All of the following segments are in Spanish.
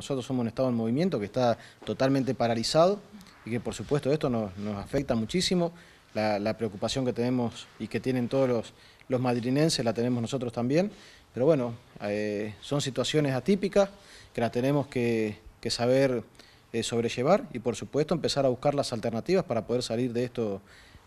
Nosotros somos un Estado en movimiento que está totalmente paralizado y que por supuesto esto nos, afecta muchísimo. La, preocupación que tenemos y que tienen todos los, madrinenses la tenemos nosotros también. Pero bueno, eh, son situaciones atípicas que las tenemos que, saber eh, sobrellevar y por supuesto empezar a buscar las alternativas para poder salir de esto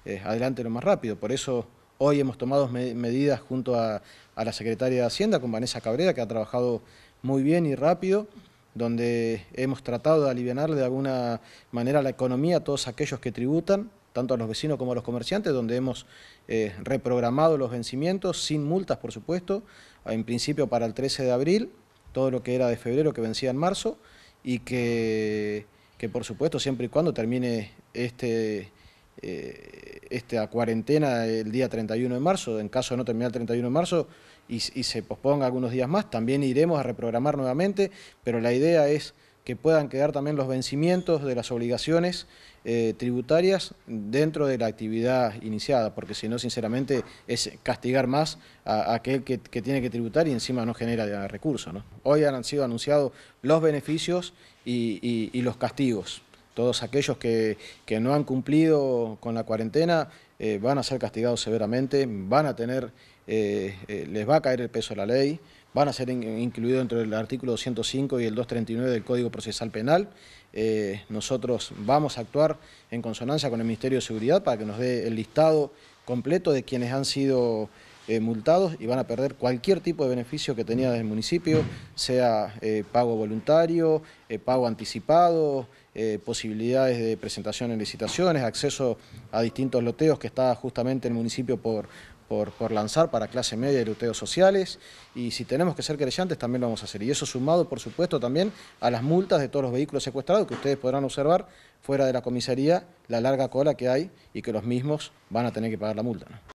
eh, adelante lo más rápido. Por eso hoy hemos tomado medidas junto a la Secretaria de Hacienda, con Vanessa Cabrera, que ha trabajado muy bien y rápido donde hemos tratado de aliviar de alguna manera la economía a todos aquellos que tributan, tanto a los vecinos como a los comerciantes, donde hemos eh, reprogramado los vencimientos, sin multas por supuesto, en principio para el 13 de abril, todo lo que era de febrero que vencía en marzo, y que, por supuesto siempre y cuando termine este, eh, esta cuarentena el día 31 de marzo, en caso de no terminar el 31 de marzo y, se posponga algunos días más, también iremos a reprogramar nuevamente, pero la idea es que puedan quedar también los vencimientos de las obligaciones eh, tributarias dentro de la actividad iniciada, porque si no, sinceramente, es castigar más a, aquel que, tiene que tributar y encima no genera recursos. ¿no? Hoy han sido anunciados los beneficios y los castigos. Todos aquellos que, no han cumplido con la cuarentena eh, van a ser castigados severamente, van a tener, eh, eh, les va a caer el peso de la ley, van a ser incluidos entre el artículo 205 y el 239 del Código Procesal Penal. nosotros vamos a actuar en consonancia con el Ministerio de Seguridad para que nos dé el listado completo de quienes han sido... Eh, multados y van a perder cualquier tipo de beneficio que tenía desde el municipio, sea eh, pago voluntario, eh, pago anticipado, posibilidades de presentación en licitaciones, acceso a distintos loteos que está justamente el municipio por, por, lanzar para clase media y loteos sociales, y si tenemos que ser creyentes también lo vamos a hacer. Y eso sumado, por supuesto, también a las multas de todos los vehículos secuestrados, que ustedes podrán observar fuera de la comisaría, la larga cola que hay y que los mismos van a tener que pagar la multa.